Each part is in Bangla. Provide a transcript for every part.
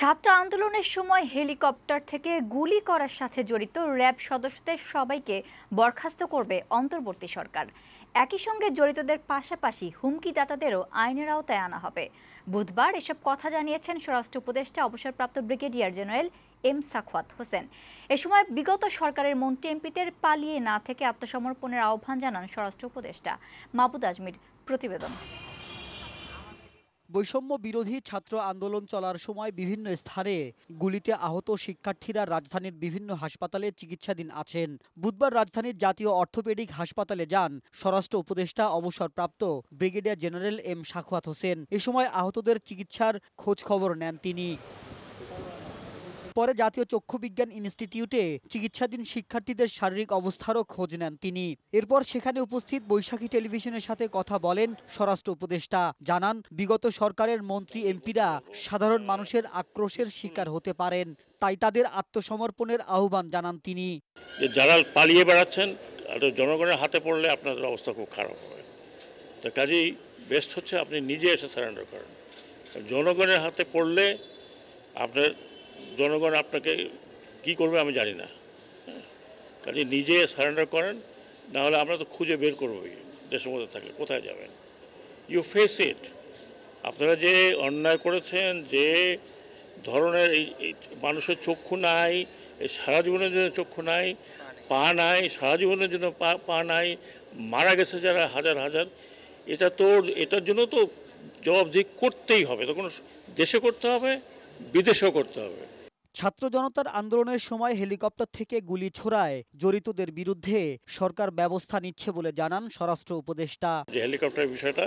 ছাত্র আন্দোলনের সময় হেলিকপ্টার থেকে গুলি করার সাথে জড়িত র্যাব সদস্যদের সবাইকে বরখাস্ত করবে অন্তর্বর্তী সরকার একই সঙ্গে জড়িতদের পাশাপাশি হুমকিদাতাদেরও আইনের আওতায় আনা হবে বুধবার এসব কথা জানিয়েছেন স্বরাষ্ট্র উপদেষ্টা অবসরপ্রাপ্ত brigadier general M Sakhawat Hossain এ সময় বিগত সরকারের মন্ত্রী এমপিদের পালিয়ে না থেকে আত্মসমর্পণের আহ্বান জানান স্বরাষ্ট্র উপদেষ্টা মাহবুদ আজমির প্রতিবেদন বৈষম্য বিরোধী ছাত্র আন্দোলন চলার সময় বিভিন্ন স্থানে গুলিতে আহত শিক্ষার্থীরা রাজধানীর বিভিন্ন হাসপাতালে চিকিৎসাধীন আছেন বুধবার রাজধানীর জাতীয় অর্থোপেডিক হাসপাতালে যান স্বরাষ্ট্র উপদেষ্টা অবসরপ্রাপ্ত brigadier general M Sakhawat Hossain এ সময় আহতদের চিকিৎসার খোঁজ খবর নেন তিনি পরে জাতীয় চক্ষু বিজ্ঞান ইনস্টিটিউটে চিকিৎসাধীন শিক্ষার্থীদের শারীরিক অবস্থারও খোঁজ নেন তিনি এরপর সেখানে উপস্থিত বৈশাখী টেলিভিশনের সাথে কথা বলেন স্বরাষ্ট্র উপদেষ্টা জানান বিগত সরকারের মন্ত্রী এমপিরা সাধারণ মানুষের আক্রোশের শিকার হতে পারেন তাই তাদের আত্মসমর্পণের আহ্বান জানান তিনি যারা পালিয়ে বেড়াচ্ছেন জনগণের হাতে পড়লে আপনাদের অবস্থা খুব খারাপ হবে তো কাজেই বেস্ট হচ্ছে আপনি নিজে এসে সারেন্ডার করেন জনগণের হাতে পড়লে আপনার জনগণ আপনাকে কি করবে আমি জানি না হ্যাঁ? কাজে নিজে সারেন্ডার করেন না হলে আমরা তো খুঁজে বের করবই দেশের মধ্যে থাকলে কোথায় যাবেন ইউ ফেস ইট আপনারা যে অন্যায় করেছেন যে ধরনের এই মানুষের চক্ষু নাই সারা জীবনের জন্য চক্ষু নাই পা নাই সারা জীবনের জন্য পা পা নাই মারা গেছে যারা হাজার হাজার এটা তোর এটার জন্য তো জবাবদিহি করতেই হবে তখন দেশে করতে হবে বিদেশেও করতে হবে ছাত্র জনতার আন্দোলনের সময় হেলিকপ্টার থেকে গুলি ছোড়ায় জড়িতদের বিরুদ্ধে সরকার ব্যবস্থা নিচ্ছে বলে জানান স্বরাষ্ট্র উপদেষ্টা হেলিকপ্টার বিষয়টা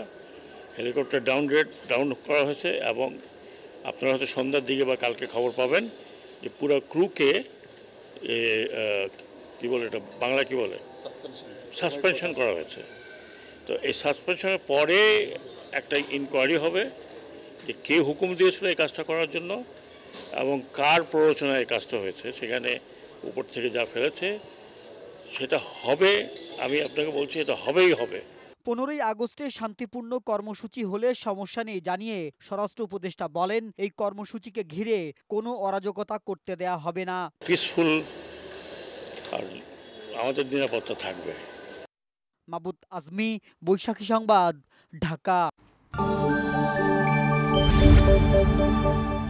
হেলিকপ্টার ডাউনগ্রেড ডাউন করা হয়েছে এবং আপনারা হয়তো সন্ধ্যার দিকে বা কালকে খবর পাবেন যে পুরো ক্রুকে কি বলে এটা বাংলা কি বলে সাসপেনশন করা হয়েছে তো এই সাসপেনশনের পরে একটা ইনকোয়ারি হবে যে কে হুকুম দিয়েছিল এই কাজটা করার জন্য এবং কার প্ররোচনায় কাজটা হয়েছে সেখানে উপর থেকে যা ফেলেছে সেটা হবে আমি আপনাকে বলছি এটা হবেই হবে পনেরোই আগস্টে শান্তিপূর্ণ কর্মসূচি হলে সমস্যা নেই জানিয়ে স্বরাষ্ট্র উপদেষ্টা বলেন এই কর্মসূচিকে ঘিরে কোনো অরাজকতা করতে দেয়া হবে না পিসফুল আর আমাদের নিরাপত্তা থাকবে মাবুত আজমি বৈশাখী সংবাদ ঢাকা Música